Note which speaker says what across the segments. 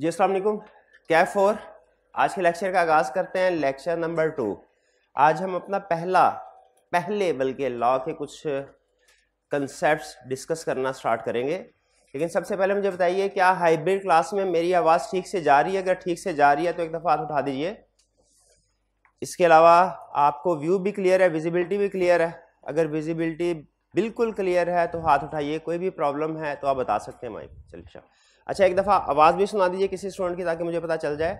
Speaker 1: जी असलकुम कैफ फोर आज के लेक्चर का आगाज़ करते हैं लेक्चर नंबर टू आज हम अपना पहला पहले बल्कि लॉ के कुछ कंसेप्ट डिस्कस करना स्टार्ट करेंगे लेकिन सबसे पहले मुझे बताइए क्या हाइब्रिड क्लास में मेरी आवाज़ ठीक से जा रही है अगर ठीक से जा रही है तो एक दफ़ा हाथ उठा दीजिए इसके अलावा आपको व्यू भी क्लियर है विजिबिलिटी भी क्लियर है अगर विजिबिलिटी बिल्कुल क्लियर है तो हाथ उठाइए कोई भी प्रॉब्लम है तो आप बता सकते हैं माइक चलिए अच्छा। अच्छा एक दफ़ा आवाज़ भी सुना दीजिए किसी स्टूडेंट की ताकि मुझे पता चल जाए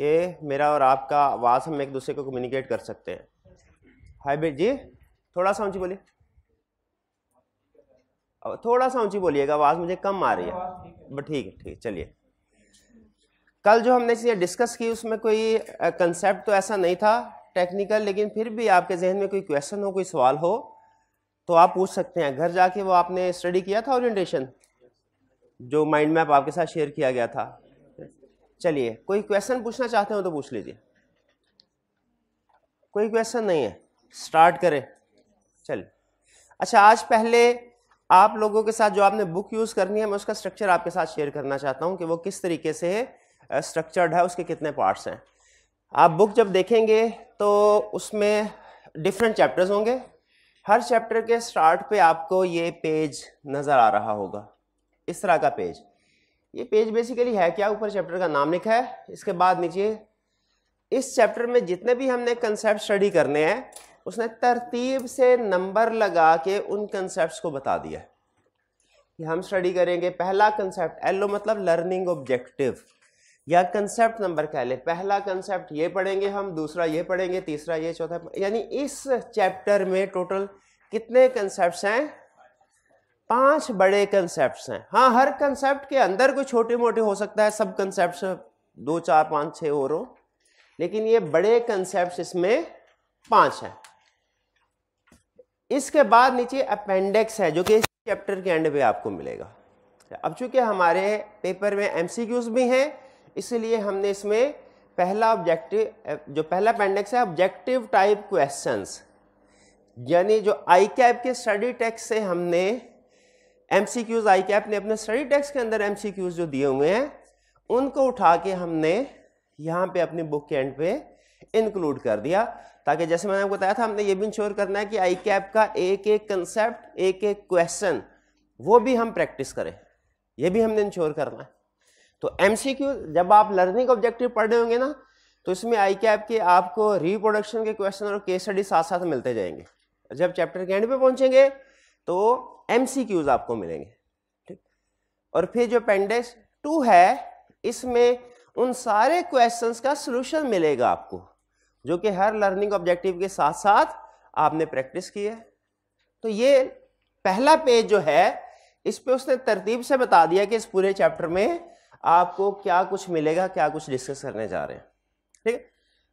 Speaker 1: कि मेरा और आपका आवाज़ हम एक दूसरे को कम्युनिकेट कर सकते हैं हाई बेट जी थोड़ा सा ऊँची बोलिए थोड़ा सा ऊँची बोलिएगा आवाज़ मुझे कम आ रही है बट ठीक है ठीक चलिए कल जो हमने चीज़ें डिस्कस की उसमें कोई कंसेप्ट तो ऐसा नहीं था टेक्निकल लेकिन फिर भी आपके जहन में कोई क्वेश्चन हो कोई सवाल हो तो आप पूछ सकते हैं घर जाके वो आपने स्टडी किया था ओरिएंटेशन जो माइंड मैप आपके साथ शेयर किया गया था चलिए कोई क्वेश्चन पूछना चाहते हो तो पूछ लीजिए कोई क्वेश्चन नहीं है स्टार्ट करें चल अच्छा आज पहले आप लोगों के साथ जो आपने बुक यूज़ करनी है मैं उसका स्ट्रक्चर आपके साथ शेयर करना चाहता हूँ कि वो किस तरीके से स्ट्रक्चर्ड है उसके कितने पार्ट्स हैं आप बुक जब देखेंगे तो उसमें डिफरेंट चैप्टर्स होंगे हर चैप्टर के स्टार्ट पे आपको ये पेज नज़र आ रहा होगा इस तरह का पेज ये पेज बेसिकली है क्या ऊपर चैप्टर का नाम लिखा है इसके बाद नीचे इस चैप्टर में जितने भी हमने कंसेप्ट स्टडी करने हैं उसने तरतीब से नंबर लगा के उन कंसेप्ट को बता दिया कि हम स्टडी करेंगे पहला कंसेप्ट एलो मतलब लर्निंग ऑब्जेक्टिव या कंसेप्ट नंबर कह ले पहला कंसेप्ट ये पढ़ेंगे हम दूसरा ये पढ़ेंगे तीसरा ये चौथा यानी इस चैप्टर में टोटल कितने कंसेप्ट हैं पांच बड़े कंसेप्ट हैं हाँ हर कंसेप्ट के अंदर कोई छोटे मोटे हो सकता है सब कंसेप्ट दो चार पांच छः और हो लेकिन ये बड़े कंसेप्ट इसमें पांच हैं इसके बाद नीचे अपेंडिक्स है जो कि इस चैप्टर के एंड पे आपको मिलेगा अब चूंकि हमारे पेपर में एमसीक्यूज भी हैं इसलिए हमने इसमें पहला ऑब्जेक्टिव जो पहला अपेंडिक्स है ऑब्जेक्टिव टाइप क्वेश्चंस यानी जो आई कैप के स्टडी टेक्स्ट से हमने एमसीक्यूज आई कैप ने अपने स्टडी टेक्स के अंदर एमसीक्यूज जो दिए हुए हैं उनको उठा के हमने यहाँ पे अपनी बुक के एंड पे इंक्लूड कर दिया ताकि जैसे मैंने आपको बताया था हमने ये भी इंश्योर करना है कि आई कैप का एक एक कंसेप्ट एक एक क्वेश्चन वो भी हम प्रैक्टिस करें ये भी हमने इंश्योर करना है तो एमसीक्यू जब आप लर्निंग ऑब्जेक्टिव पढ़ रहे होंगे ना तो इसमें आई कैप के आपको रिप्रोडक्शन के क्वेश्चन और केस स्टडी साथ साथ मिलते जाएंगे जब चैप्टर के एंड पे पहुंचेंगे तो एमसीक्यूज आपको मिलेंगे ठीक और फिर जो अपेंडिक्स टू है इसमें उन सारे क्वेश्चंस का सोल्यूशन मिलेगा आपको जो कि हर लर्निंग ऑब्जेक्टिव के साथ साथ आपने प्रैक्टिस की है तो ये पहला पेज जो है इस पे उसने तरतीब से बता दिया कि इस पूरे चैप्टर में आपको क्या कुछ मिलेगा क्या कुछ डिस्कस करने जा रहे हैं ठीक है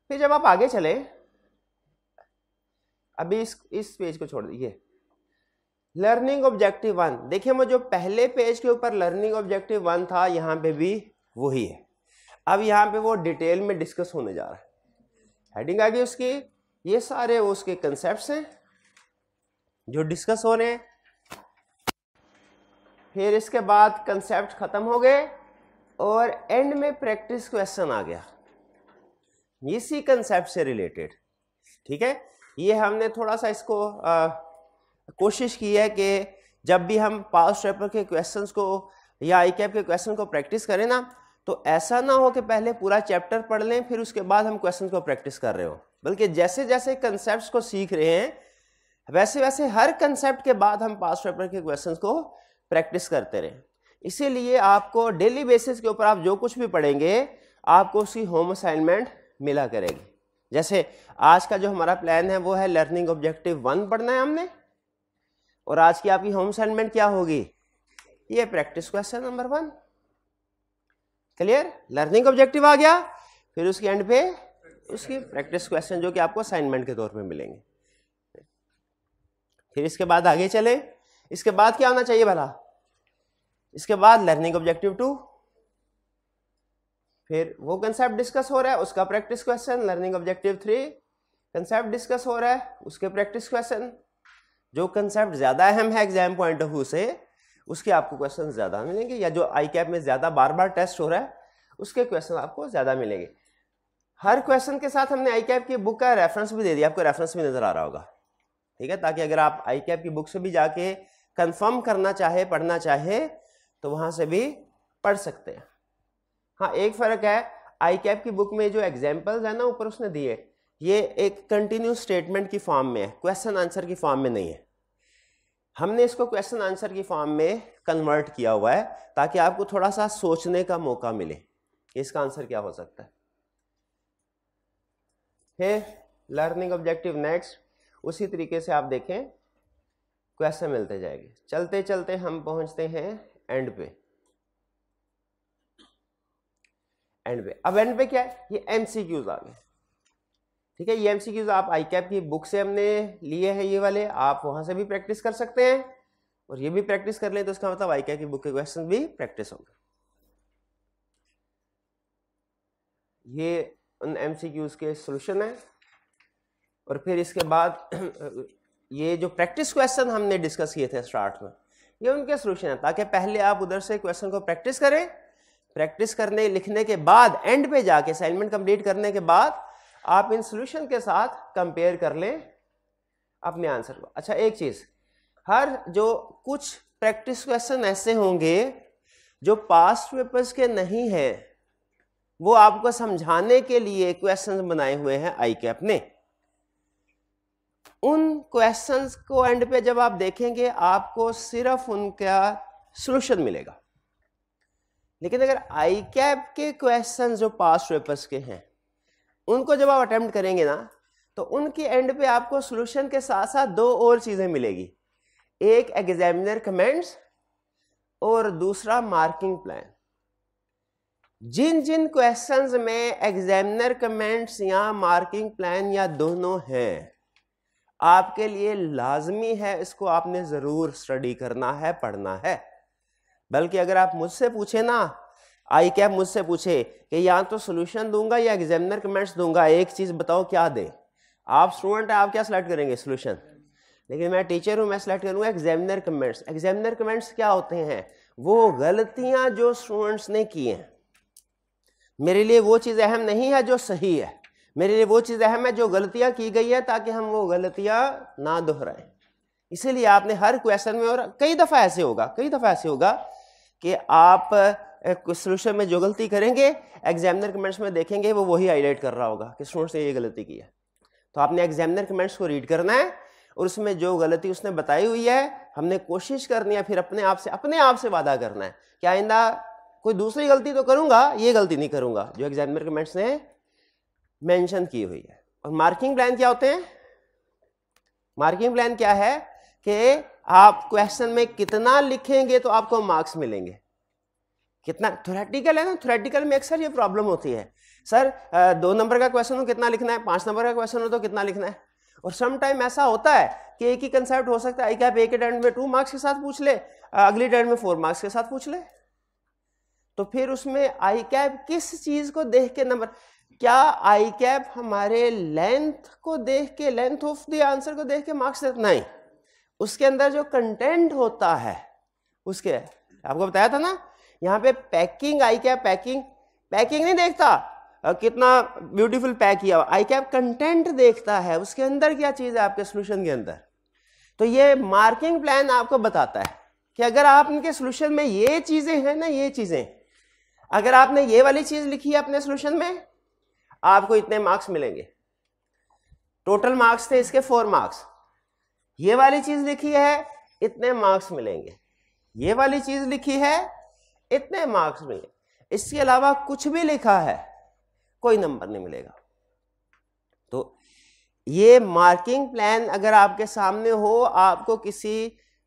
Speaker 1: फिर जब आप आगे चले अभी इस इस पेज को छोड़ दीजिए लर्निंग ऑब्जेक्टिव वन देखिए मैं जो पहले पेज के ऊपर लर्निंग ऑब्जेक्टिव वन था यहाँ पे भी वही है अब यहाँ पे वो डिटेल में डिस्कस होने जा रहा है हेडिंग आ गई उसकी ये सारे उसके कंसेप्ट हैं जो डिस्कस हो रहे फिर इसके बाद कंसेप्ट ख़त्म हो गए और एंड में प्रैक्टिस क्वेश्चन आ गया इसी कंसेप्ट से रिलेटेड ठीक है ये हमने थोड़ा सा इसको आ, कोशिश की है कि जब भी हम पास पेपर के क्वेश्चंस को या आई कैप के क्वेश्चन को प्रैक्टिस करें ना तो ऐसा ना हो कि पहले पूरा चैप्टर पढ़ लें फिर उसके बाद हम क्वेश्चन को प्रैक्टिस कर रहे हो बल्कि जैसे जैसे कंसेप्ट को सीख रहे हैं वैसे वैसे हर कंसेप्ट के बाद हम पास पेपर के क्वेश्चन को प्रैक्टिस करते रहें इसीलिए आपको डेली बेसिस के ऊपर आप जो कुछ भी पढ़ेंगे आपको उसकी होम असाइनमेंट मिला करेगी जैसे आज का जो हमारा प्लान है वो है लर्निंग ऑब्जेक्टिव वन पढ़ना है हमने और आज की आपकी होम असाइनमेंट क्या होगी ये practice question number one clear learning objective आ गया फिर उसके एंड पे उसकी प्रैक्टिस क्वेश्चन जो कि आपको असाइनमेंट के तौर पे मिलेंगे फिर इसके बाद आगे चले इसके बाद क्या होना चाहिए भला इसके बाद लर्निंग ऑब्जेक्टिव टू फिर वो कंसेप्ट डिस्कस हो रहा है उसका practice question learning objective three concept discuss हो रहा है उसके प्रैक्टिस क्वेश्चन जो कंसेप्ट ज़्यादा अहम है एग्जाम पॉइंट ऑफ व्यू से उसके आपको क्वेश्चन ज़्यादा मिलेंगे या जो आई कैप में ज़्यादा बार बार टेस्ट हो रहा है उसके क्वेश्चन आपको ज़्यादा मिलेंगे हर क्वेश्चन के साथ हमने आई कैप की बुक का रेफरेंस भी दे दिया आपको रेफरेंस भी नज़र आ रहा होगा ठीक है ताकि अगर आप आई कैप की बुक से भी जाके कंफर्म करना चाहे पढ़ना चाहे तो वहाँ से भी पढ़ सकते हैं हाँ एक फ़र्क है आई कैप की बुक में जो एग्जाम्पल्स है ना ऊपर उसने दिए ये एक कंटिन्यू स्टेटमेंट की फॉर्म में है क्वेश्चन आंसर की फॉर्म में नहीं है हमने इसको क्वेश्चन आंसर की फॉर्म में कन्वर्ट किया हुआ है ताकि आपको थोड़ा सा सोचने का मौका मिले इसका आंसर क्या हो सकता है लर्निंग ऑब्जेक्टिव नेक्स्ट उसी तरीके से आप देखें क्वेश्चन मिलते जाएंगे चलते चलते हम पहुंचते हैं एंड पे एंड पे अब एंड पे क्या है ये एमसीक्यूज आ गए ठीक है ये एमसीक्यूज आप आई कैप की बुक से हमने लिए हैं ये वाले आप वहां से भी प्रैक्टिस कर सकते हैं और ये भी प्रैक्टिस कर लें तो इसका मतलब आई कैप की बुक के क्वेश्चन भी प्रैक्टिस होंगे ये उन एमसीक्यूज के सोल्यूशन है और फिर इसके बाद ये जो प्रैक्टिस क्वेश्चन हमने डिस्कस किए थे स्टार्ट में ये उनके सोल्यूशन है ताकि पहले आप उधर से क्वेश्चन को प्रैक्टिस करें प्रैक्टिस करने लिखने के बाद एंड पे जाके असाइनमेंट कंप्लीट करने के बाद आप इन सोल्यूशन के साथ कंपेयर कर लें अपने आंसर को अच्छा एक चीज़ हर जो कुछ प्रैक्टिस क्वेश्चन ऐसे होंगे जो पास्ट पेपर्स के नहीं हैं वो आपको समझाने के लिए क्वेश्चन बनाए हुए हैं आई कैप ने उन क्वेश्चंस को एंड पे जब आप देखेंगे आपको सिर्फ उनका सोल्यूशन मिलेगा लेकिन अगर आई कैप के क्वेश्चन जो पास्ट पेपर्स के हैं उनको जब आप अटैम्प्ट करेंगे ना तो उनके एंड पे आपको सोल्यूशन के साथ साथ दो और चीज़ें मिलेगी एक एग्जामिनर कमेंट्स और दूसरा मार्किंग प्लान जिन जिन क्वेश्चंस में एग्जामिनर कमेंट्स या मार्किंग प्लान या दोनों हैं आपके लिए लाजमी है इसको आपने ज़रूर स्टडी करना है पढ़ना है बल्कि अगर आप मुझसे पूछे ना आई कैप मुझसे पूछे कि या तो सोल्यूशन दूंगा या एग्जामिनर कमेंट्स दूंगा एक चीज़ बताओ क्या दे आप स्टूडेंट हैं आप क्या सिलेक्ट करेंगे सोल्यूशन लेकिन मैं टीचर हूँ मैं सिलेक्ट करूँगा एग्जामिनर कमेंट्स एग्जामिनर कमेंट्स क्या होते हैं वो गलतियाँ जो स्टूडेंट्स ने की हैं मेरे लिए वो चीज़ अहम नहीं है जो सही है मेरे लिए वो चीज़ अहम है जो गलतियाँ की गई है ताकि हम वो गलतियाँ ना दोहराएं इसीलिए आपने हर क्वेश्चन में और कई दफ़ा ऐसे होगा कई दफ़ा ऐसे होगा कि आप सोल्यूशन में जो गलती करेंगे एग्जामिनर कमेंट्स में देखेंगे वो वही हाईलाइट कर रहा होगा कि स्टूडेंट्स ने ये गलती की है तो आपने एग्जामिनर कमेंट्स को रीड करना है और उसमें जो गलती उसने बताई हुई है हमने कोशिश करनी है फिर अपने आप से अपने आप से वादा करना है कि आइंदा कोई दूसरी गलती तो करूंगा ये गलती नहीं करूंगा जो एग्जामिनर कमेंट्स ने मेंशन की हुई है और मार्किंग प्लान क्या होते हैं मार्किंग प्लान क्या है कि आप क्वेश्चन में कितना लिखेंगे तो आपको मार्क्स मिलेंगे कितना थोरेटिकल है ना थोरेटिकल में अक्सर ये प्रॉब्लम होती है सर दो नंबर का क्वेश्चन हो कितना लिखना है पांच नंबर का क्वेश्चन हो तो कितना लिखना है और सम टाइम ऐसा होता है कि एक ही कंसेप्ट हो सकता है आई कैप एक अटेंड में टू मार्क्स के साथ पूछ ले अगली अटेंड में फोर मार्क्स के साथ पूछ ले तो फिर उसमें आई कैप किस चीज को देख के नंबर क्या आई कैप हमारे लेंथ को देख के लेंथ ऑफ द आंसर को देख के मार्क्स देता नहीं उसके अंदर जो कंटेंट होता है उसके आपको बताया था ना यहाँ पे packing ICAP packing packing नहीं देखता कितना ब्यूटीफुल पैक किया हुआ आई कैप कंटेंट देखता है उसके अंदर क्या चीज़ है आपके सोल्यूशन के अंदर तो ये मार्किंग प्लान आपको बताता है कि अगर आप इनके सोल्यूशन में ये चीज़ें हैं ना ये चीज़ें अगर आपने ये वाली चीज़ लिखी है अपने सोल्यूशन में आपको इतने मार्क्स मिलेंगे टोटल मार्क्स थे इसके फोर मार्क्स ये वाली चीज़ लिखी है इतने मार्क्स मिलेंगे ये वाली चीज़ लिखी है इतने मार्क्स मिले इसके अलावा कुछ भी लिखा है कोई नंबर नहीं मिलेगा तो ये मार्किंग प्लान अगर आपके सामने हो आपको किसी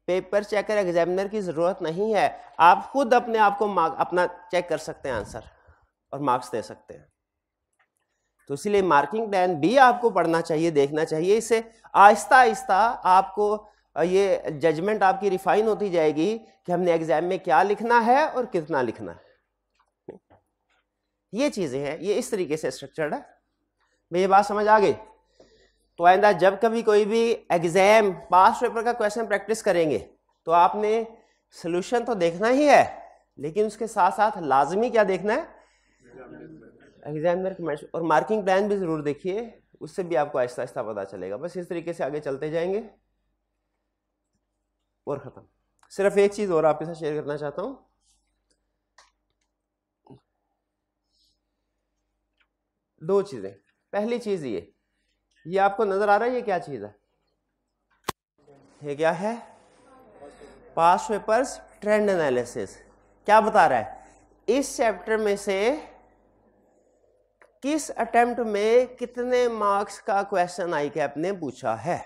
Speaker 1: पेपर चेकर एग्जामिनर की ज़रूरत नहीं है आप खुद अपने आप को मार्क अपना चेक कर सकते हैं आंसर और मार्क्स दे सकते हैं तो इसलिए मार्किंग प्लान भी आपको पढ़ना चाहिए देखना चाहिए इसे आहिस्ता आहिस्ता आपको ये जजमेंट आपकी रिफाइन होती जाएगी कि हमने एग्जाम में क्या लिखना है और कितना लिखना है ये चीज़ें हैं ये इस तरीके से स्ट्रक्चर्ड है ये बात समझ आ गई तो आइंदा जब कभी कोई भी एग्जाम पास पेपर का क्वेश्चन प्रैक्टिस करेंगे तो आपने सोल्यूशन तो देखना ही है लेकिन उसके साथ साथ लाजमी क्या देखना है एग्जाम और मार्किंग प्लान भी ज़रूर देखिए उससे भी आपको आहिस्ता आहिस्ता पता चलेगा बस इस तरीके से आगे चलते जाएंगे और ख़त्म सिर्फ एक चीज़ और आपके साथ शेयर करना चाहता हूँ दो चीज़ें पहली चीज़ ये ये आपको नज़र आ रहा है ये क्या चीज़ है ये क्या है पास पेपर्स ट्रेंड एनालिसिस क्या बता रहा है इस चैप्टर में से किस अटेम्प्ट में कितने मार्क्स का क्वेश्चन आई कैप ने पूछा है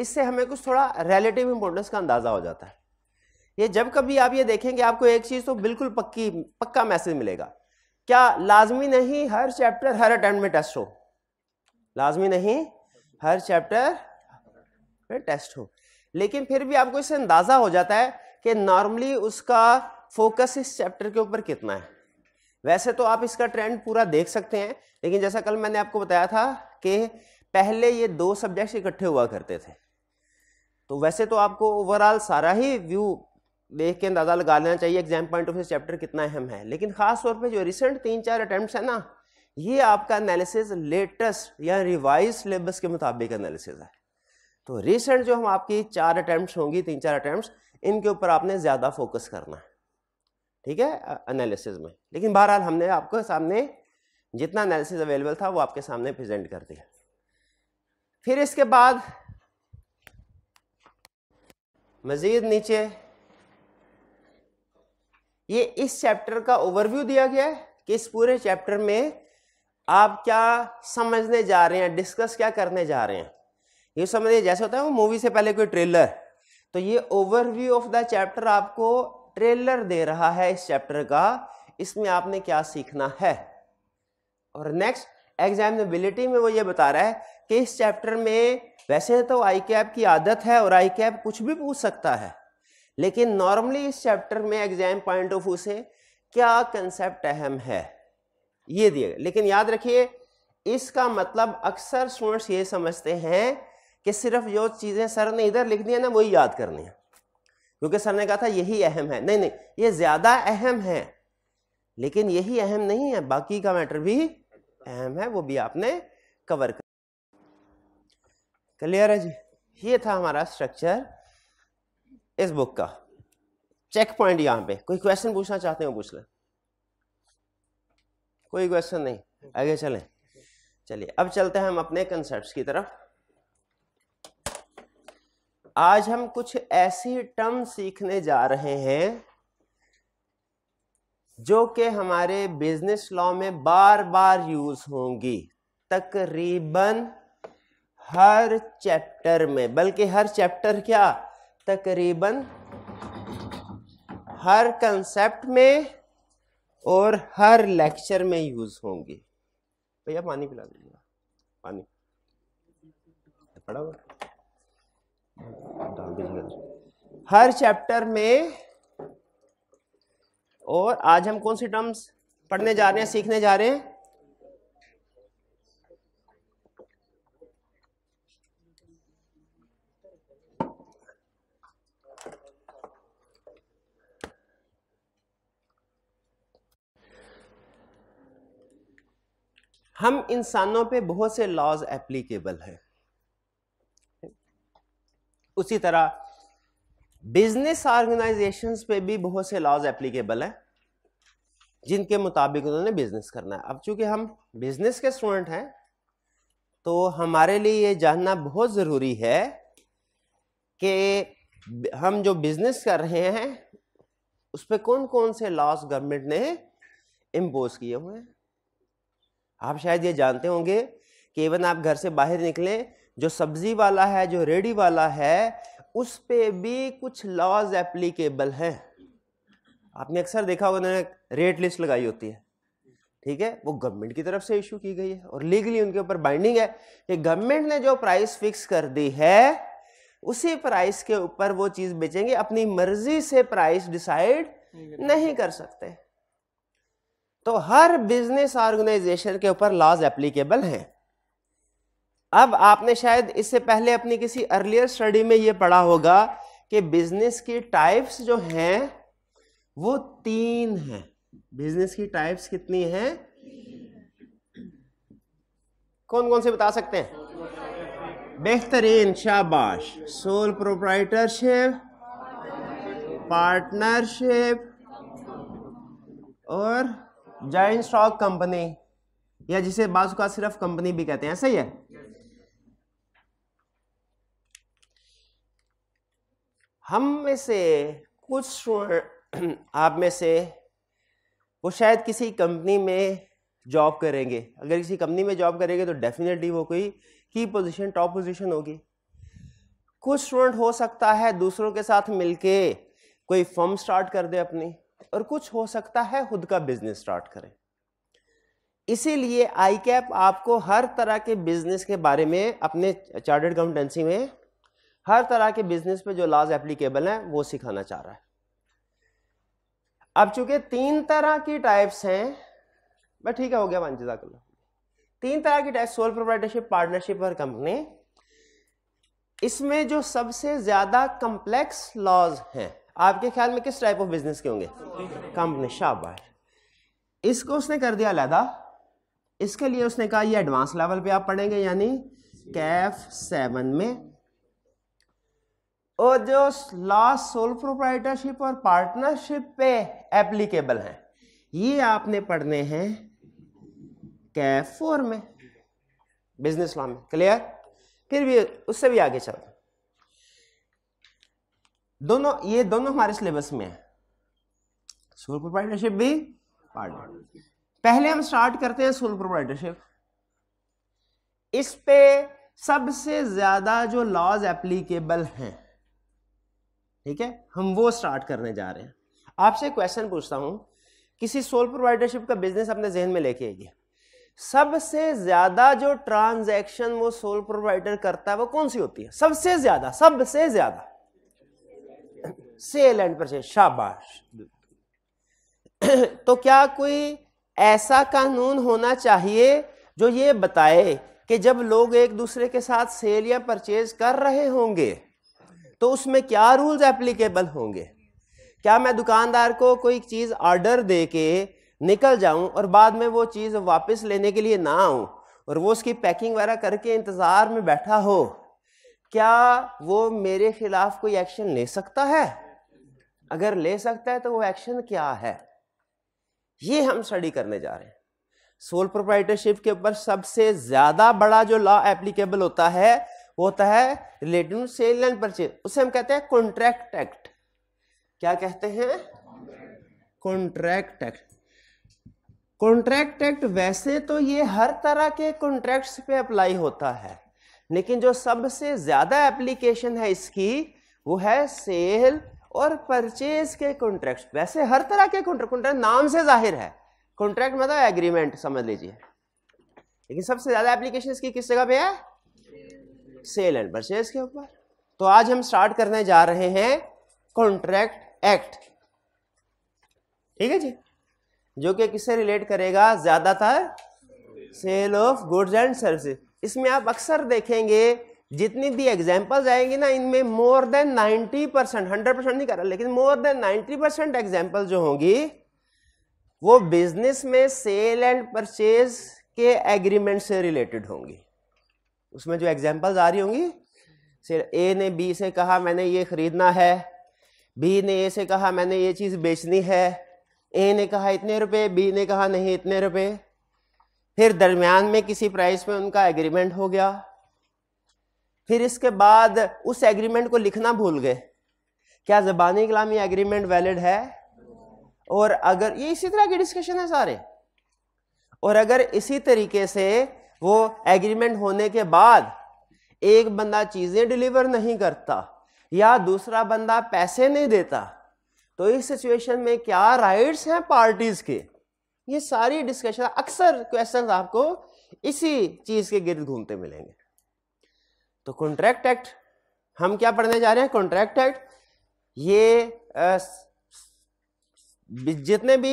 Speaker 1: इससे हमें कुछ थोड़ा रिलेटिव इम्पोर्टेंस का अंदाज़ा हो जाता है ये जब कभी आप ये देखेंगे आपको एक चीज़ तो बिल्कुल पक्की पक्का मैसेज मिलेगा क्या लाजमी नहीं हर चैप्टर हर अटेम्प्ट में टेस्ट हो लाजमी नहीं हर चैप्टर में टेस्ट हो लेकिन फिर भी आपको इससे अंदाज़ा हो जाता है कि नॉर्मली उसका फोकस इस चैप्टर के ऊपर कितना है वैसे तो आप इसका ट्रेंड पूरा देख सकते हैं लेकिन जैसा कल मैंने आपको बताया था कि पहले ये दो सब्जेक्ट्स इकट्ठे हुआ करते थे तो वैसे तो आपको ओवरऑल सारा ही व्यू देख के अंदाज़ा लगा लेना चाहिए exam point of view chapter कितना अहम है लेकिन खास तौर पे जो रिसेंट तीन चार अटैम्प्ट है ना ये आपका एनालिसिस लेटेस्ट या रिवाइज सिलेबस के मुताबिक एनालिसिस है तो रिसेंट जो हम आपकी चार अटैम्प्ट होंगी तीन चार अटैम्प्ट इनके ऊपर आपने ज़्यादा फोकस करना है ठीक है एनालिसिस में लेकिन बहरहाल हमने आपके सामने जितना एनालिसिस अवेलेबल था वो आपके सामने प्रेजेंट कर दिया फिर इसके बाद मजीद नीचे ये इस चैप्टर का ओवरव्यू दिया गया है कि इस पूरे चैप्टर में आप क्या समझने जा रहे हैं डिस्कस क्या करने जा रहे हैं ये समझिए जैसे होता है वो मूवी से पहले कोई ट्रेलर तो ये ओवरव्यू ऑफ द चैप्टर आपको ट्रेलर दे रहा है इस चैप्टर का इसमें आपने क्या सीखना है और नेक्स्ट एग्जामिनेबिलिटी में वो ये बता रहा है कि इस चैप्टर में वैसे तो आई कैप की आदत है और आई कैप कुछ भी पूछ सकता है लेकिन नॉर्मली इस चैप्टर में एग्जाम पॉइंट ऑफ व्यू से क्या कंसेप्ट अहम है ये दिए लेकिन याद रखिए इसका मतलब अक्सर स्टूडेंट्स ये समझते हैं कि सिर्फ जो चीज़ें सर ने इधर लिख दिया ना वही याद करनी है क्योंकि सर ने कहा था यही अहम है नहीं नहीं ये ज़्यादा अहम है लेकिन यही अहम नहीं है बाकी का मैटर भी अहम है वो भी आपने कवर कर क्लियर है जी ये था हमारा स्ट्रक्चर इस बुक का चेक पॉइंट यहाँ पे कोई क्वेश्चन पूछना चाहते हो पूछ लें कोई क्वेश्चन नहीं आगे चलें चलिए अब चलते हैं हम अपने कंसेप्ट की तरफ आज हम कुछ ऐसी टर्म सीखने जा रहे हैं जो कि हमारे बिजनेस लॉ में बार बार यूज होंगी तकरीबन हर चैप्टर में बल्कि हर चैप्टर क्या तकरीबन हर कंसेप्ट में और हर लेक्चर में यूज होंगी भैया पानी पिला दीजिएगा पानी पड़ा डाल दीजिएगा हर चैप्टर में और आज हम कौन सी टर्म्स पढ़ने जा रहे हैं सीखने जा रहे हैं हम इंसानों पे बहुत से लॉज एप्लीकेबल हैं उसी तरह बिजनेस ऑर्गेनाइजेशंस पे भी बहुत से लॉज एप्लीकेबल हैं जिनके मुताबिक उन्होंने बिजनेस करना है अब चूंकि हम बिजनेस के स्टूडेंट हैं तो हमारे लिए ये जानना बहुत ज़रूरी है कि हम जो बिजनेस कर रहे हैं उस पर कौन कौन से लॉस गवर्नमेंट ने इम्पोज किए हुए हैं आप शायद ये जानते होंगे कि इवन आप घर से बाहर निकले जो सब्जी वाला है जो रेडी वाला है उस पर भी कुछ लॉज एप्लीकेबल हैं आपने अक्सर देखा होगा उन्होंने रेट लिस्ट लगाई होती है ठीक है वो गवर्नमेंट की तरफ से इशू की गई है और लीगली उनके ऊपर बाइंडिंग है कि गवर्नमेंट ने जो प्राइस फिक्स कर दी है उसी प्राइस के ऊपर वो चीज बेचेंगे अपनी मर्जी से प्राइस डिसाइड नहीं कर सकते तो हर बिजनेस ऑर्गेनाइजेशन के ऊपर लॉज एप्लीकेबल हैं अब आपने शायद इससे पहले अपनी किसी अर्लियर स्टडी में यह पढ़ा होगा कि बिजनेस की टाइप्स जो हैं वो तीन हैं बिजनेस की टाइप्स कितनी हैं कौन कौन से बता सकते हैं बेहतरीन शाबाश सोल प्रोप्राइटरशिप पार्टनरशिप और जॉइंट स्टॉक कंपनी या जिसे बाजू का सिर्फ कंपनी भी कहते हैं सही है हम में से कुछ स्टूडेंट आप में से वो शायद किसी कंपनी में जॉब करेंगे अगर किसी कंपनी में जॉब करेंगे तो डेफिनेटली वो कोई की पोजीशन टॉप पोजीशन होगी कुछ स्टूडेंट हो सकता है दूसरों के साथ मिलके कोई फर्म स्टार्ट कर दे अपनी और कुछ हो सकता है खुद का बिजनेस स्टार्ट करें इसीलिए आई कैप आपको हर तरह के बिजनेस के बारे में अपने चार्टर्ड अकाउंटेंसी में हर तरह के बिजनेस पे जो लॉज एप्लीकेबल हैं वो सिखाना चाह रहा है अब चूंकि तीन तरह की टाइप्स हैं बट ठीक है हो गया वांझा कर तीन तरह की टाइप सोल प्रोप्राइटरशिप पार्टनरशिप और कंपनी इसमें जो सबसे ज्यादा कंप्लेक्स लॉज हैं आपके ख्याल में किस टाइप ऑफ बिजनेस के होंगे कंपनी शाबाश इसको उसने कर दिया अलहदा इसके लिए उसने कहा ये एडवांस लेवल पे आप पढ़ेंगे यानी कैफ सेवन में और जो लास्ट सोल प्रोप्राइटरशिप और पार्टनरशिप पे एप्लीकेबल हैं ये आपने पढ़ने हैं कैफ फोर में बिजनेस लॉ में क्लियर फिर भी उससे भी आगे चलते दोनों ये दोनों हमारे सिलेबस में है सोल प्रोप्राइटरशिप भी पार्टनरशिप पहले हम स्टार्ट करते हैं सोल प्रोप्राइटरशिप इस पे सबसे ज्यादा जो लॉज एप्लीकेबल हैं ठीक है हम वो स्टार्ट करने जा रहे हैं आपसे क्वेश्चन पूछता हूं किसी सोल प्रोवाइडरशिप का बिजनेस अपने जहन में लेके आइए सबसे ज्यादा जो ट्रांजैक्शन वो सोल प्रोवाइडर करता है वो कौन सी होती है सबसे ज्यादा सबसे ज्यादा सेल एंड परचेज शाबाश तो क्या कोई ऐसा कानून होना चाहिए जो ये बताए कि जब लोग एक दूसरे के साथ सेल या परचेज कर रहे होंगे तो उसमें क्या रूल्स एप्लीकेबल होंगे क्या मैं दुकानदार को कोई चीज़ ऑर्डर दे के निकल जाऊं और बाद में वो चीज़ वापस लेने के लिए ना आऊं और वो उसकी पैकिंग वगैरह करके इंतज़ार में बैठा हो क्या वो मेरे खिलाफ कोई एक्शन ले सकता है अगर ले सकता है तो वो एक्शन क्या है ये हम स्टडी करने जा रहे हैं सोल प्रोप्राइटरशिप के ऊपर सबसे ज्यादा बड़ा जो लॉ एप्लीकेबल होता है वो होता है रिलेटिव सेल एंड परचेज उसे हम कहते हैं कॉन्ट्रैक्ट एक्ट क्या कहते हैं कॉन्ट्रैक्ट एक्ट कॉन्ट्रैक्ट एक्ट वैसे तो ये हर तरह के कॉन्ट्रैक्ट्स पे अप्लाई होता है लेकिन जो सबसे ज्यादा एप्लीकेशन है इसकी वो है सेल और परचेज के कॉन्ट्रैक्ट वैसे हर तरह के कॉन्ट्रैक्ट नाम से जाहिर है कॉन्ट्रैक्ट मतलब एग्रीमेंट समझ लीजिए लेकिन सबसे ज्यादा एप्लीकेशन इसकी किस जगह पे है सेल एंड परचेज के ऊपर तो आज हम स्टार्ट करने जा रहे हैं कॉन्ट्रैक्ट एक्ट ठीक है जी जो कि किससे रिलेट करेगा ज्यादातर sale of goods and services इसमें आप अक्सर देखेंगे जितनी भी एग्जाम्पल्स आएंगी ना इनमें more than 90 percent hundred percent नहीं कर रहा लेकिन मोर देन 90 परसेंट एग्जाम्पल जो होंगी वो बिजनेस में सेल एंड परचेज के एग्रीमेंट से रिलेटेड होंगी उसमें जो एग्जाम्पल्स आ रही होंगी ए ने बी से कहा मैंने ये खरीदना है बी ने ए से कहा मैंने ये चीज़ बेचनी है ए ने कहा इतने रुपए बी ने कहा नहीं इतने रुपए फिर दरमियान में किसी प्राइस में उनका एग्रीमेंट हो गया फिर इसके बाद उस एग्रीमेंट को लिखना भूल गए क्या जबानी कलामी एग्रीमेंट वैलिड है और अगर ये इसी तरह की डिस्कशन है सारे और अगर इसी तरीके से वो एग्रीमेंट होने के बाद एक बंदा चीज़ें डिलीवर नहीं करता या दूसरा बंदा पैसे नहीं देता तो इस सिचुएशन में क्या राइट्स हैं पार्टीज के ये सारी डिस्कशन अक्सर क्वेश्चन आपको इसी चीज़ के गिर्द घूमते मिलेंगे तो कॉन्ट्रैक्ट एक्ट हम क्या पढ़ने जा रहे हैं कॉन्ट्रैक्ट एक्ट ये आ, जितने भी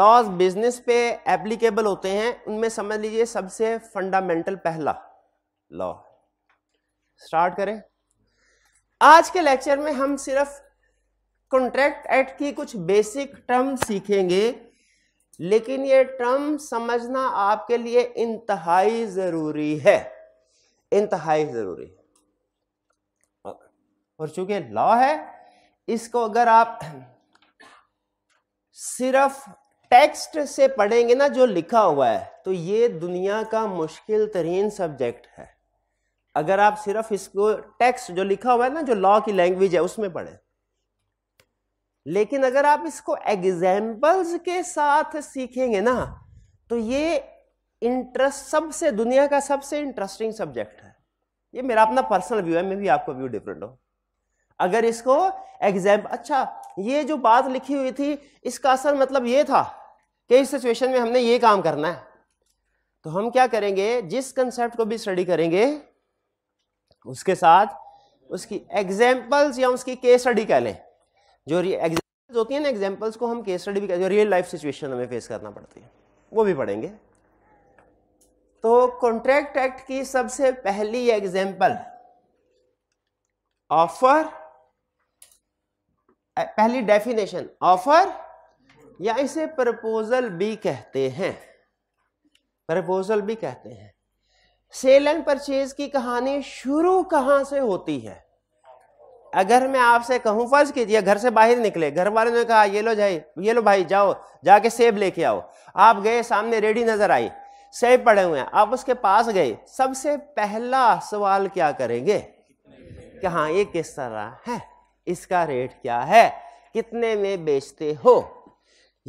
Speaker 1: लॉज बिजनेस पे एप्लीकेबल होते हैं उनमें समझ लीजिए सबसे फंडामेंटल पहला लॉ स्टार्ट करें आज के लेक्चर में हम सिर्फ कॉन्ट्रैक्ट एक्ट की कुछ बेसिक टर्म सीखेंगे लेकिन ये टर्म समझना आपके लिए इंतहाई ज़रूरी है इंतहाई ज़रूरी है और चूंकि लॉ है इसको अगर आप सिर्फ टेक्स्ट से पढ़ेंगे ना जो लिखा हुआ है तो ये दुनिया का मुश्किल तरीन सब्जेक्ट है अगर आप सिर्फ इसको टेक्स्ट जो लिखा हुआ है ना जो लॉ की लैंग्वेज है उसमें पढ़ें लेकिन अगर आप इसको एग्जाम्पल्स के साथ सीखेंगे ना तो ये इंटरेस्ट सबसे दुनिया का सबसे इंटरेस्टिंग सब्जेक्ट है ये मेरा अपना पर्सनल व्यू है मैं भी आपका व्यू डिफरेंट हो अगर इसको एग्जाम अच्छा ये जो बात लिखी हुई थी इसका असर मतलब ये था कि इस सिचुएशन में हमने ये काम करना है तो हम क्या करेंगे जिस कंसेप्ट को भी स्टडी करेंगे उसके साथ उसकी एग्जाम्पल्स या उसकी केस स्टडी कह लें जो एग्जाम्पल्स होती है ना एग्जाम्पल्स को हम केस स्टडी भी जो रियल लाइफ सिचुएशन हमें फेस करना पड़ती है वो भी पढ़ेंगे तो कॉन्ट्रैक्ट एक्ट की सबसे पहली एग्जाम्पल ऑफर पहली डेफिनेशन ऑफर या इसे प्रपोजल भी कहते हैं प्रपोजल भी कहते हैं सेल एंड परचेज की कहानी शुरू कहां से होती है अगर मैं आपसे कहूं फर्ज कीजिए घर से बाहर निकले घर वालों ने कहा ये लो भाई ये लो भाई जाओ जाके सेब लेके आओ आप गए सामने रेडी नजर आई से पड़े हुए हैं आप उसके पास गए सबसे पहला सवाल क्या करेंगे कि हाँ ये किस तरह है इसका रेट क्या है कितने में बेचते हो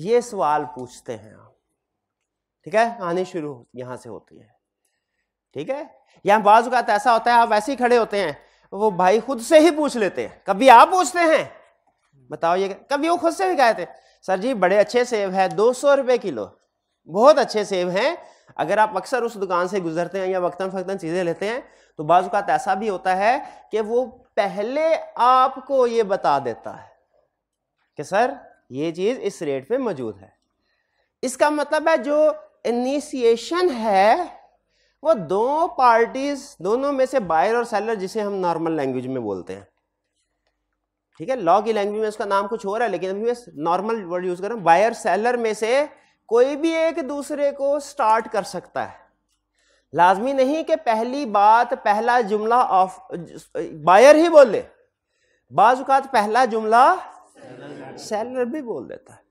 Speaker 1: ये सवाल पूछते हैं आप ठीक है आने शुरू यहां से होती है ठीक है या का तो ऐसा होता है आप वैसे ही खड़े होते हैं वो भाई खुद से ही पूछ लेते हैं कभी आप पूछते हैं बताओ ये कभी वो खुद से भी कहते सर जी बड़े अच्छे सेब है दो सौ रुपए किलो बहुत अच्छे सेब हैं अगर आप अक्सर उस दुकान से गुजरते हैं या वक्ता फ़क्ता चीज़ें लेते हैं तो बाज़ात ऐसा भी होता है कि वो पहले आपको ये बता देता है कि सर ये चीज़ इस रेट पे मौजूद है इसका मतलब है जो इनिशिएशन है वो दो पार्टीज दोनों में से बायर और सेलर जिसे हम नॉर्मल लैंग्वेज में बोलते हैं ठीक है लॉ की लैंग्वेज में उसका नाम कुछ हो रहा है लेकिन अभी मैं नॉर्मल वर्ड यूज़ कर रहा हूँ बायर सेलर में से कोई भी एक दूसरे को स्टार्ट कर सकता है लाजमी नहीं कि पहली बात पहला जुमला ऑफ बायर ही बोले बाजुकात पहला जुमला सेलर भी बोल देता है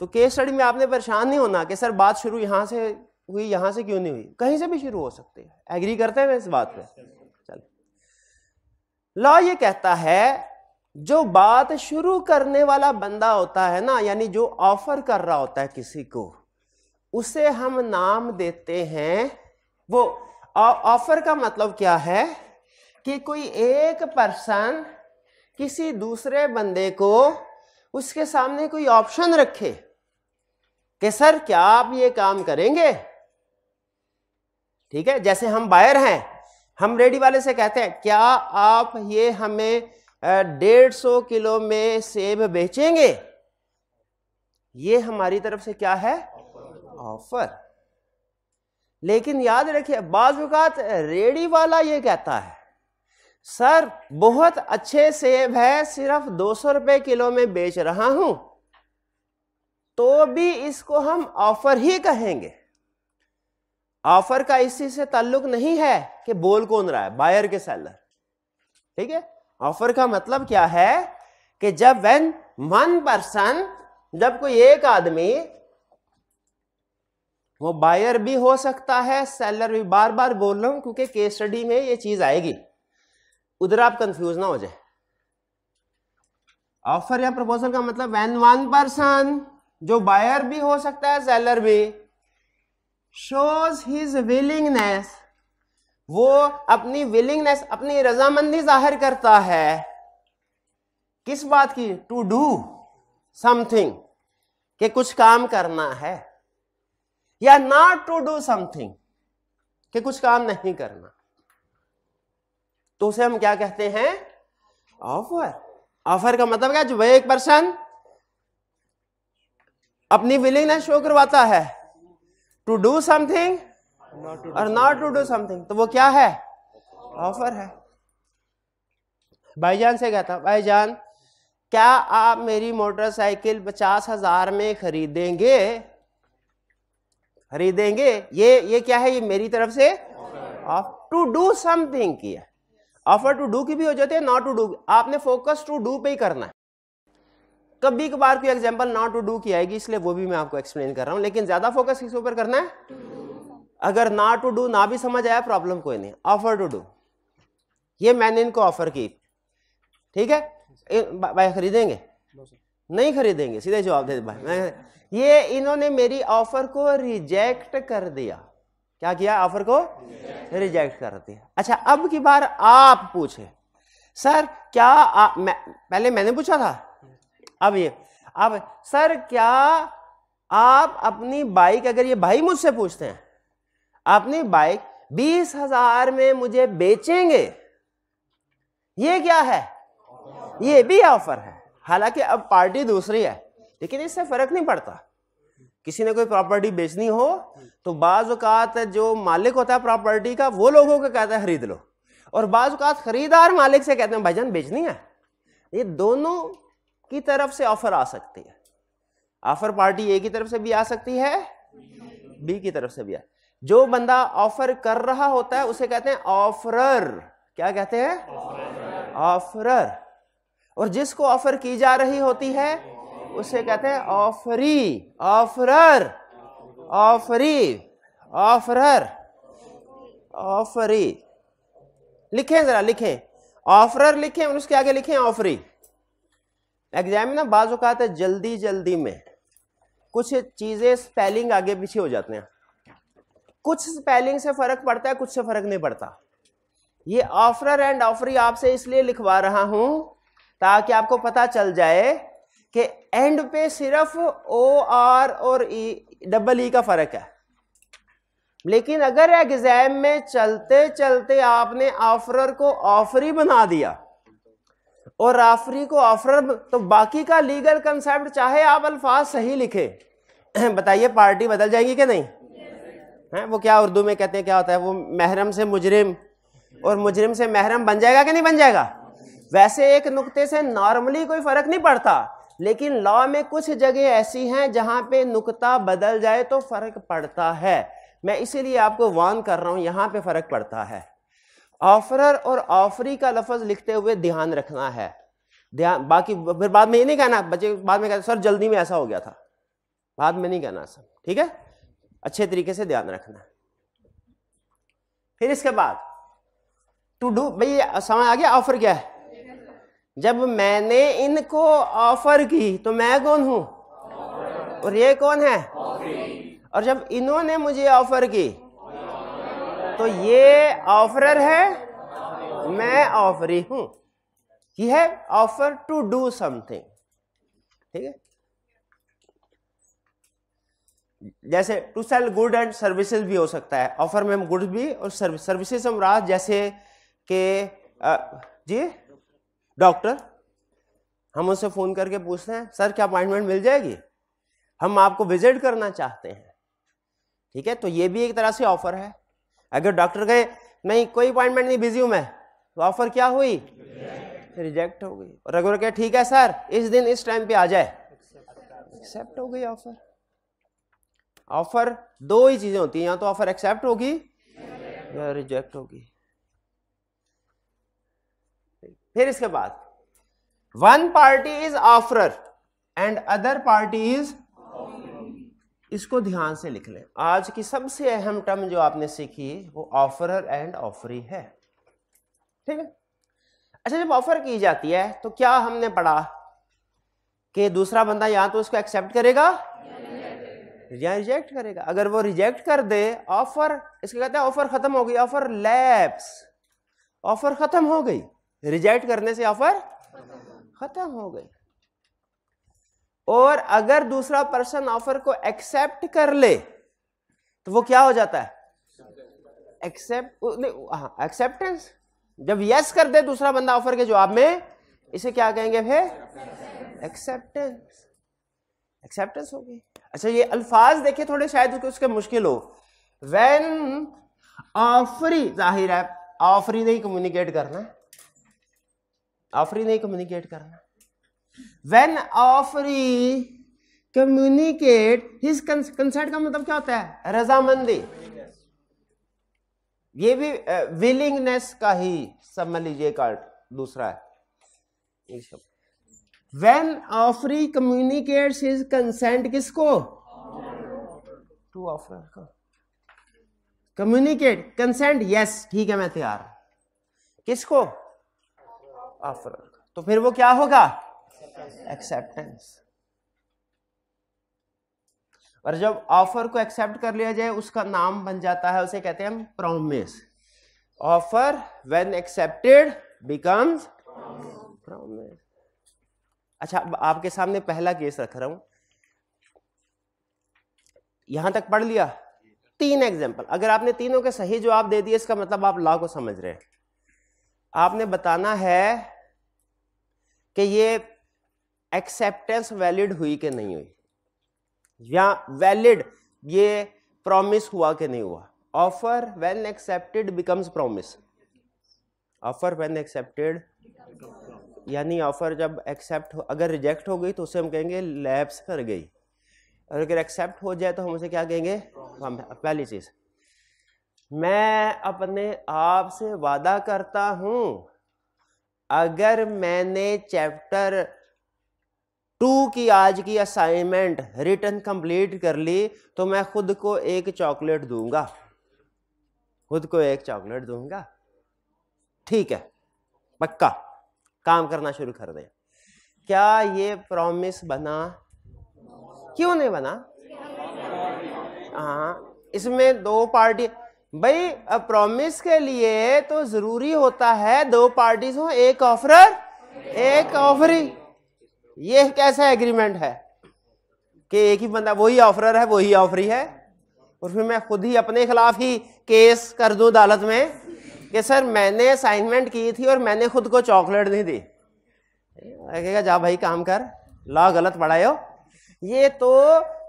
Speaker 1: तो केस स्टडी में आपने परेशान नहीं होना कि सर बात शुरू यहां से हुई यहां से क्यों नहीं हुई कहीं से भी शुरू हो सकती है एग्री करते हैं इस बात पे चलो लॉ ये कहता है जो बात शुरू करने वाला बंदा होता है ना यानी जो ऑफर कर रहा होता है किसी को उसे हम नाम देते हैं वो ऑफर का मतलब क्या है कि कोई एक पर्सन किसी दूसरे बंदे को उसके सामने कोई ऑप्शन रखे कि सर क्या आप ये काम करेंगे ठीक है जैसे हम बायर हैं हम रेडी वाले से कहते हैं क्या आप ये हमें डेढ़ सौ किलो में सेब बेचेंगे ये हमारी तरफ से क्या है ऑफर लेकिन याद रखिए बाजुकात रेडी वाला ये कहता है सर बहुत अच्छे सेब है सिर्फ दो सौ रुपए किलो में बेच रहा हूं तो भी इसको हम ऑफर ही कहेंगे ऑफर का इसी से ताल्लुक नहीं है कि बोल कौन रहा है बायर के सेलर ठीक है ऑफर का मतलब क्या है कि जब वेन वन पर्सन जब कोई एक आदमी वो बायर भी हो सकता है सेलर भी बार बार बोल रहा हूं क्योंकि केस स्टडी में ये चीज आएगी उधर आप कंफ्यूज ना हो जाए ऑफर या प्रपोजल का मतलब वेन वन पर्सन जो बायर भी हो सकता है सेलर भी शोज हिज विलिंगनेस वो अपनी विलिंगनेस अपनी रजामंदी जाहिर करता है किस बात की टू डू समथिंग के कुछ काम करना है या नॉट टू डू समथिंग के कुछ काम नहीं करना तो उसे हम क्या कहते हैं ऑफर ऑफर का मतलब क्या जो वह एक पर्सन अपनी विलिंगनेस शो करवाता है टू डू समथिंग और नॉट टू डू समथिंग तो वो क्या है ऑफर है भाईजान से कहता भाईजान क्या आप मेरी मोटरसाइकिल पचास हजार में खरीदेंगे खरीदेंगे ये ये क्या है ये मेरी तरफ से ऑफ टू डू समथिंग किया ऑफर टू डू की भी हो जाती है नॉट टू डू आपने फोकस टू डू पे ही करना है कभी कभार कोई एग्जांपल नॉट टू डू की आएगी इसलिए वो भी मैं आपको एक्सप्लेन कर रहा हूं लेकिन ज्यादा फोकस किस ऊपर करना है अगर ना टू डू ना भी समझ आया प्रॉब्लम कोई नहीं ऑफर टू डू ये मैंने इनको ऑफर की ठीक है भाई खरीदेंगे नहीं खरीदेंगे सीधे जवाब दे भाई मैं ये इन्होंने मेरी ऑफर को रिजेक्ट कर दिया क्या किया ऑफर को रिजेक्ट कर दिया अच्छा अब की बार आप पूछे सर क्या आ, मैं, पहले मैंने पूछा था अब ये अब सर क्या आप अपनी बाइक अगर ये भाई मुझसे पूछते हैं अपनी बाइक बीस हजार में मुझे बेचेंगे ये क्या है ये भी ऑफर है हालांकि अब पार्टी दूसरी है लेकिन इससे फर्क नहीं पड़ता किसी ने कोई प्रॉपर्टी बेचनी हो तो बाज़ात जो मालिक होता है प्रॉपर्टी का वो लोगों को कहता है खरीद लो और बाज़ात खरीदार मालिक से कहते हैं भाईजान बेचनी है ये दोनों की तरफ से ऑफर आ सकती है ऑफर पार्टी ए की तरफ से भी आ सकती है बी की तरफ से भी आ जो बंदा ऑफर कर रहा होता है उसे कहते हैं ऑफरर क्या कहते हैं ऑफरर और जिसको ऑफर की जा रही होती है उसे कहते हैं offeree offeror offeree offeror offeree लिखें जरा लिखें ऑफरर लिखें और उसके आगे लिखें ऑफरी एग्जाम ना बाज़ है जल्दी जल्दी में कुछ चीज़ें स्पेलिंग आगे पीछे हो जाते हैं कुछ स्पेलिंग से फर्क पड़ता है कुछ से फर्क नहीं पड़ता ये ऑफरर एंड ऑफरी आपसे इसलिए लिखवा रहा हूं ताकि आपको पता चल जाए कि एंड पे सिर्फ ओ आर और ई डबल ई का फर्क है लेकिन अगर एग्जाम में चलते चलते आपने ऑफरर को ऑफरी बना दिया और ऑफरी को ऑफरर तो बाकी का लीगल कंसेप्ट चाहे आप अल्फाज सही लिखे बताइए पार्टी बदल जाएगी कि नहीं हैं वो क्या उर्दू में कहते हैं क्या होता है वो महरम से मुजरिम और मुजरिम से महरम बन जाएगा कि नहीं बन जाएगा वैसे एक नुक्ते से नॉर्मली कोई फ़र्क नहीं पड़ता लेकिन लॉ में कुछ जगह ऐसी हैं जहाँ पे नुकता बदल जाए तो फ़र्क पड़ता है मैं इसीलिए आपको वान कर रहा हूँ यहाँ पे फ़र्क पड़ता है ऑफरर और ऑफरी का लफज लिखते हुए ध्यान रखना है ध्यान बाकी फिर बाद में ये नहीं कहना बच्चे बाद में कहते सर जल्दी में ऐसा हो गया था बाद में नहीं कहना सर ठीक है अच्छे तरीके से ध्यान रखना फिर इसके बाद टू डू भाई समझ आ गया ऑफर क्या है जब मैंने इनको ऑफर की तो मैं कौन हूं और ये कौन है और जब इन्होंने मुझे ऑफर की तो ये ऑफरर है मैं ऑफरी हूं ये है ऑफर टू डू समथिंग ठीक है जैसे to sell good and services भी हो सकता है ऑफर में हम गुड्स भी और सर्विस सर्विसेज हम रहा जैसे आ, जी डॉक्टर हम उनसे फ़ोन करके पूछते हैं सर क्या अपॉइंटमेंट मिल जाएगी हम आपको विजिट करना चाहते हैं ठीक है तो ये भी एक तरह से ऑफर है अगर डॉक्टर कहे नहीं कोई अपॉइंटमेंट नहीं बिजी हूँ मैं तो ऑफर क्या हुई रिजेक्ट हो गई और अगर कहे ठीक है सर इस दिन इस टाइम पे आ जाए एक्सेप्ट हो गई ऑफर ऑफर दो ही चीजें होती हैं या तो ऑफर एक्सेप्ट होगी या रिजेक्ट होगी फिर इसके बाद one party is offeror and other party is इसको ध्यान से लिख लें आज की सबसे अहम टर्म जो आपने सीखी वो ऑफरर एंड ऑफरी है ठीक है अच्छा जब ऑफर की जाती है तो क्या हमने पढ़ा कि दूसरा बंदा या तो इसको एक्सेप्ट करेगा या रिजेक्ट करेगा अगर वो रिजेक्ट कर दे ऑफर इसका कहते हैं ऑफर खत्म हो गई ऑफर लैप्स ऑफर खत्म हो गई रिजेक्ट करने से ऑफर खत्म हो गई और अगर दूसरा पर्सन ऑफर को एक्सेप्ट कर ले तो वो क्या हो जाता है एक्सेप्ट हाँ एक्सेप्टेंस जब यस कर दे दूसरा बंदा ऑफर के जवाब में इसे क्या कहेंगे फिर एक्सेप्टेंस एक्सेप्टेंस होगी अच्छा ये अल्फाज देखे थोड़े शायद उसके मुश्किल हो वैन आफरी जाहिर है ऑफरी नहीं कम्युनिकेट करना ऑफरी नहीं कम्युनिकेट करना when offeree communicate his consent का मतलब क्या होता है रजामंदी ये भी विलिंगनेस uh, का ही समझ लीजिए कार्ड दूसरा है when offeree communicates his consent किसको टू ऑफर को कम्युनिकेट कंसेंट यस ठीक है मैं तैयार किसको ऑफर तो फिर वो क्या होगा एक्सेप्टेंस और जब ऑफर को एक्सेप्ट कर लिया जाए उसका नाम बन जाता है उसे कहते हैं हम offer when accepted becomes promise अच्छा आपके सामने पहला केस रख रहा हूं यहां तक पढ़ लिया तीन एग्जाम्पल अगर आपने तीनों के सही जवाब दे दिए इसका मतलब आप लॉ को समझ रहे हैं आपने बताना है कि ये एक्सेप्टेंस वैलिड हुई कि नहीं हुई या वैलिड ये प्रॉमिस हुआ कि नहीं हुआ offer when accepted becomes promise offer when accepted यानी ऑफ़र जब एक्सेप्ट हो अगर रिजेक्ट हो गई तो उसे हम कहेंगे लैब्स कर गई और अगर एक्सेप्ट हो जाए तो हम उसे क्या कहेंगे पहली चीज़ मैं अपने आप से वादा करता हूँ अगर मैंने चैप्टर टू की आज की असाइनमेंट रिटर्न कंप्लीट कर ली तो मैं खुद को एक चॉकलेट दूंगा खुद को एक चॉकलेट दूंगा ठीक है पक्का काम करना शुरू कर दें क्या ये प्रॉमिस बना क्यों नहीं बना हाँ इसमें दो पार्टी भाई अब प्रॉमिस के लिए तो जरूरी होता है दो पार्टीज हो एक ऑफरर एक ऑफरी ये कैसा एग्रीमेंट है कि एक ही बंदा वही ऑफरर है वही ऑफरी है और फिर मैं खुद ही अपने खिलाफ ही केस कर दूं अदालत में कि सर मैंने असाइनमेंट की थी और मैंने खुद को चॉकलेट नहीं दी कहेगा जा भाई काम कर लॉ गलत पढ़ाए ये तो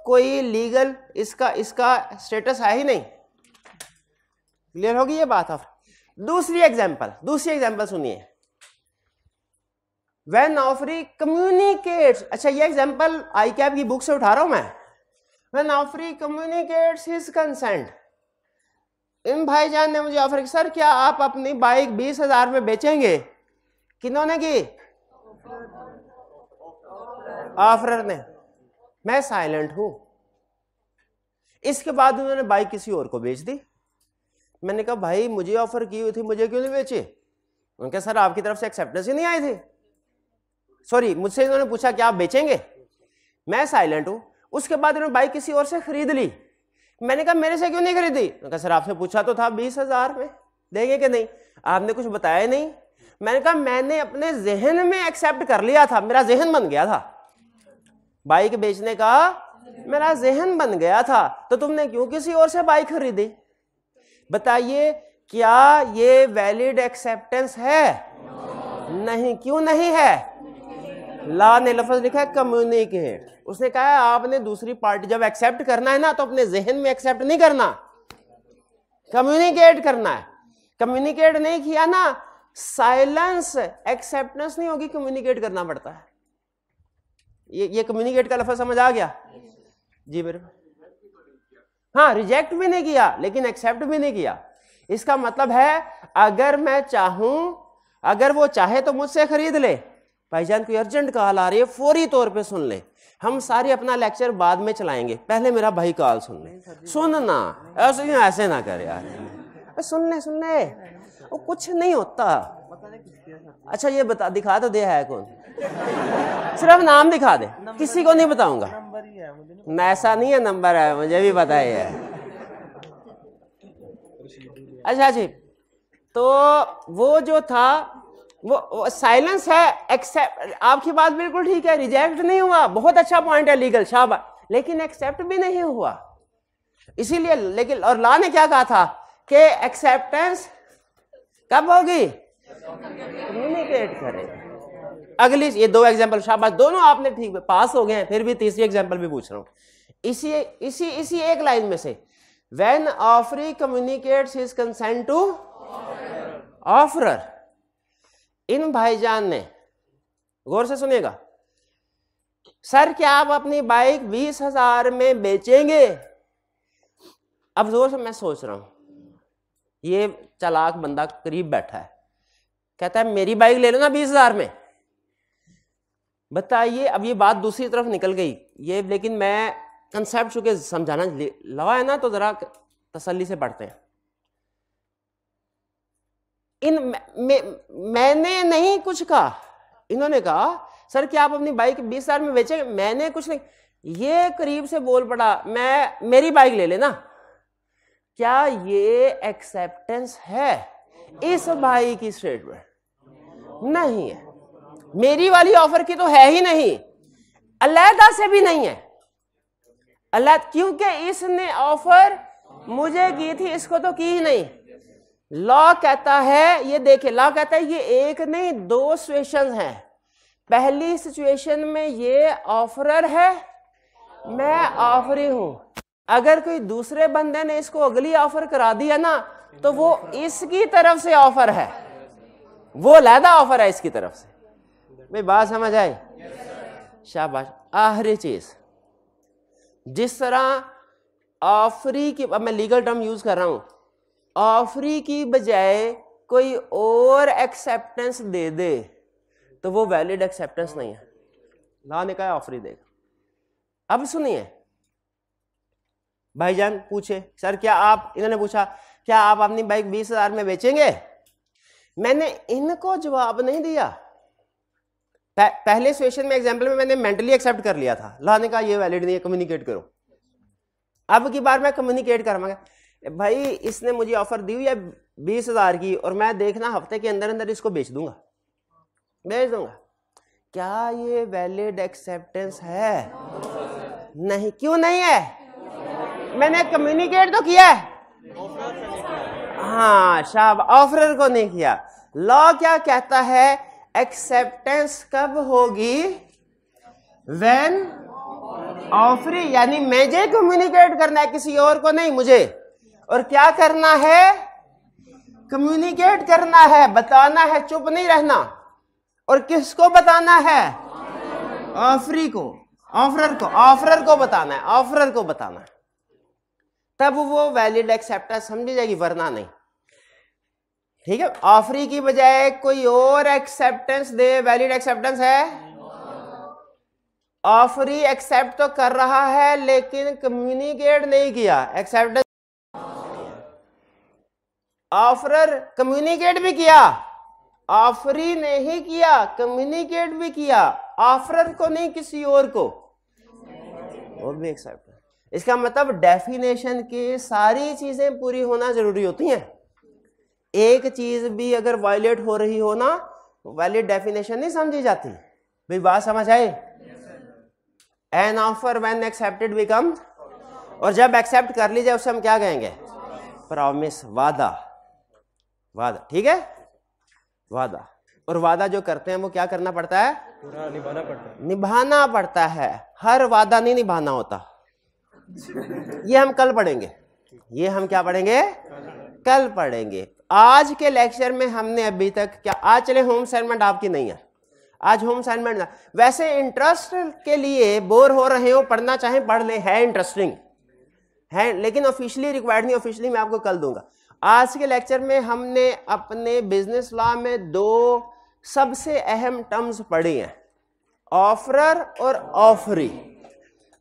Speaker 1: कोई लीगल इसका इसका स्टेटस है ही नहीं क्लियर होगी ये बात ऑफ दूसरी एग्जाम्पल दूसरी एग्जाम्पल सुनिए वेन ऑफरी कम्युनिकेट्स अच्छा ये एग्जाम्पल आई कैप की बुक से उठा रहा हूं मैं when offeree communicates his consent इन भाईजान ने मुझे ऑफर किया सर क्या आप अपनी बाइक बीस हजार में बेचेंगे किन्होंने की ऑफर ने मैं साइलेंट हूं इसके बाद उन्होंने बाइक किसी और को बेच दी मैंने कहा भाई मुझे ऑफर की हुई थी मुझे क्यों नहीं बेची उनके सर आपकी तरफ से एक्सेप्टेंस ही नहीं आई थी सॉरी मुझसे इन्होंने पूछा क्या आप बेचेंगे मैं साइलेंट हूं उसके बाद उन्होंने बाइक किसी और से खरीद ली मैंने कहा मेरे से क्यों नहीं खरीदी कहा सर आपसे पूछा तो था बीस हजार में देंगे कि नहीं आपने कुछ बताया नहीं मैंने कहा मैंने अपने जहन में एक्सेप्ट कर लिया था मेरा जहन बन गया था बाइक बेचने का मेरा जहन बन गया था तो तुमने क्यों किसी और से बाइक खरीदी बताइए क्या ये वैलिड एक्सेप्टेंस है नहीं क्यों नहीं है ला ने लफज लिखा है कम्युनिकेट उसने कहा आपने दूसरी पार्टी जब एक्सेप्ट करना है ना तो अपने जहन में एक्सेप्ट नहीं करना कम्युनिकेट करना है कम्युनिकेट नहीं किया ना साइलेंस एक्सेप्टेंस नहीं होगी कम्युनिकेट करना पड़ता है ये ये कम्युनिकेट का लफज समझ आ गया जी मेरे हाँ रिजेक्ट भी नहीं किया लेकिन एक्सेप्ट भी नहीं किया इसका मतलब है अगर मैं चाहूं अगर वो चाहे तो मुझसे खरीद ले भाईजान कोई अर्जेंट कॉल आ रही है फौरी तौर पे सुन ले हम सारे अपना लेक्चर बाद में चलाएंगे पहले मेरा भाई कॉल सुन ले सुनना ऐसे ना कर यार सुन ले सुन ले वो कुछ नहीं होता अच्छा ये बता दिखा तो दे है कौन सिर्फ नाम दिखा दे किसी को नहीं बताऊंगा ऐसा नहीं है नंबर है मुझे भी पता ही है अच्छा जी तो वो जो था वो, वो साइलेंस है एक्सेप्ट आपकी बात बिल्कुल ठीक है रिजेक्ट नहीं हुआ बहुत अच्छा पॉइंट है लीगल शाबा लेकिन एक्सेप्ट भी नहीं हुआ इसीलिए लेकिन और लॉ ने क्या कहा था कि एक्सेप्टेंस कब होगी कम्युनिकेट करें अगली ये दो एग्जाम्पल शाबाश दोनों आपने ठीक पास हो गए हैं फिर भी तीसरी एग्जाम्पल भी पूछ रहा हूँ इसी इसी इसी एक लाइन में से when offeree communicates his consent to offeror इन भाईजान ने गौर से सुनेगा सर क्या आप अपनी बाइक बीस हजार में बेचेंगे अब जोर से मैं सोच रहा हूं ये चालाक बंदा करीब बैठा है कहता है मेरी बाइक ले लो ना बीस हजार में बताइए अब ये बात दूसरी तरफ निकल गई ये लेकिन मैं कंसेप्ट चूंकि समझाना लवा है ना तो ज़रा तसल्ली से पढ़ते हैं इन मैंने नहीं कुछ कहा इन्होंने कहा सर क्या आप अपनी बाइक बीस हजार में बेचेंगे मैंने कुछ नहीं ये करीब से बोल पड़ा मैं मेरी बाइक ले लेना क्या ये एक्सेप्टेंस है इस भाई की स्टेटमेंट नहीं है मेरी वाली ऑफर की तो है ही नहीं अलहदा से भी नहीं है अलहद क्योंकि इसने ऑफर मुझे की थी इसको तो की ही नहीं लॉ कहता है ये देखे लॉ कहता है ये एक नहीं दो सिचुएशन हैं पहली सिचुएशन में ये ऑफरर है मैं ऑफरी हूं अगर कोई दूसरे बंदे ने इसको अगली ऑफर करा दिया ना तो वो इसकी तरफ से ऑफर है वो लहदा ऑफर है इसकी तरफ से भाई बात समझ आई शाबाश आखिरी चीज जिस तरह ऑफरी की अब मैं लीगल टर्म यूज कर रहा हूं ऑफरी की बजाय कोई और एक्सेप्टेंस दे दे तो वो वैलिड एक्सेप्टेंस नहीं है ला ने कहा ऑफरी देगा अब सुनिए भाईजान पूछे सर क्या आप इन्होंने पूछा क्या आप अपनी बाइक बीस हजार में बेचेंगे मैंने इनको जवाब नहीं दिया पहले सिचुएशन में एग्जाम्पल में मैंने मेंटली एक्सेप्ट कर लिया था लाने ने कहा ये वैलिड नहीं है कम्युनिकेट करो अब की बार मैं कम्युनिकेट करवाऊंगा भाई इसने मुझे ऑफर दी हुई है बीस हजार की और मैं देखना हफ्ते के अंदर अंदर इसको बेच दूंगा बेच दूंगा क्या ये वैलिड एक्सेप्टेंस है नहीं क्यों नहीं है मैंने कम्युनिकेट तो किया है हाँ शाह ऑफर को नहीं किया लॉ क्या कहता है एक्सेप्टेंस कब होगी वेन ऑफरी यानी मुझे कम्युनिकेट करना है किसी और को नहीं मुझे और क्या करना है कम्युनिकेट करना है बताना है चुप नहीं रहना और किसको बताना है ऑफरी को ऑफरर को ऑफरर को बताना है ऑफरर को बताना है तब वो वैलिड एक्सेप्टेंस समझी जाएगी वरना नहीं ठीक है ऑफरी की बजाय कोई और एक्सेप्टेंस दे वैलिड एक्सेप्टेंस है ऑफरी एक्सेप्ट तो कर रहा है लेकिन कम्युनिकेट नहीं किया एक्सेप्टेंस ऑफरर कम्युनिकेट भी किया ऑफरी ने ही किया कम्युनिकेट भी किया ऑफरर को नहीं किसी और को और भी एक्सेप्ट इसका मतलब डेफिनेशन के सारी चीजें पूरी होना जरूरी होती हैं एक चीज भी अगर वायलेट हो रही हो ना वैलिड डेफिनेशन नहीं समझी जाती भाई बात समझ आए an offer when accepted become और जब एक्सेप्ट कर लीजिए उससे हम क्या कहेंगे प्रॉमिस वादा वादा ठीक है वादा और वादा जो करते हैं वो क्या करना पड़ता है पूरा निभाना पड़ता है निभाना पड़ता है हर वादा नहीं निभाना होता ये हम कल पढ़ेंगे ये हम क्या पढ़ेंगे कल पढ़ेंगे आज के लेक्चर में हमने अभी तक क्या आज चले होम असाइनमेंट आपकी नहीं है आज होम असाइनमेंट ना वैसे इंटरेस्ट के लिए बोर हो रहे हो पढ़ना चाहे पढ़ ले है इंटरेस्टिंग है लेकिन ऑफिशियली रिक्वायर्ड नहीं ऑफिशियली मैं आपको कल दूंगा आज के लेक्चर में हमने अपने बिजनेस लॉ में दो सबसे अहम टर्म्स पढ़ी हैं ऑफरर और ऑफरी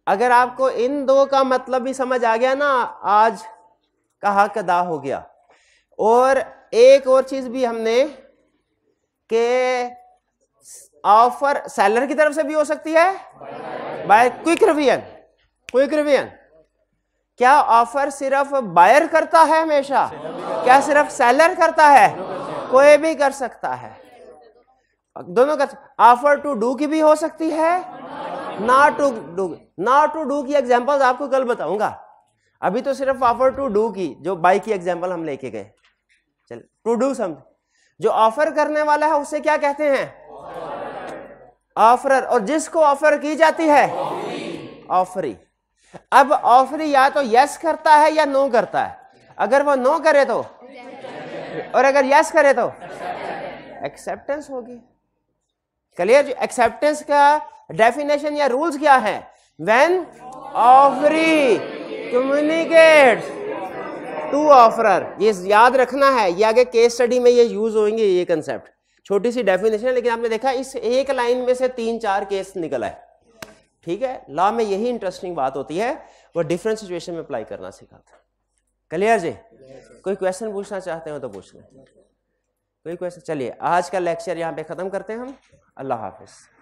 Speaker 1: अगर आपको इन दो का मतलब भी समझ आ गया ना आज कहा कदा हो गया और एक और चीज भी हमने के ऑफर सेलर की तरफ से भी हो सकती है बाय क्विक रिवियन क्विक रिवियन क्या ऑफर सिर्फ बायर करता है हमेशा क्या सिर्फ सेलर करता है कोई भी कर सकता है दोनों कर ऑफर टू डू की भी हो सकती है not to do not to do की एग्जाम्पल आपको कल बताऊंगा अभी तो सिर्फ ऑफर टू डू की जो बाई की एग्जांपल हम लेके गए चल टू डू सम जो ऑफर करने वाला है उसे क्या कहते हैं ऑफरर और जिसको ऑफर की जाती है ऑफरी अब ऑफरी या तो यस करता है या नो करता है अगर वो नो करे तो और अगर यस करे तो एक्सेप्टेंस होगी क्लियर एक्सेप्टेंस का डेफिनेशन या रूल्स क्या है when offeree communicate to offeror ये याद रखना है ये आगे केस स्टडी में ये यूज होंगे ये कंसेप्ट छोटी सी डेफिनेशन है लेकिन आपने देखा इस एक लाइन में से तीन चार केस निकला है ठीक है लॉ में यही इंटरेस्टिंग बात होती है वो डिफरेंट सिचुएशन में अप्लाई करना सिखाता है क्लियर जी कोई क्वेश्चन पूछना चाहते हो तो पूछ लें कोई क्वेश्चन चलिए आज का लेक्चर यहाँ पे ख़त्म करते हैं हम अल्लाह हाफिज़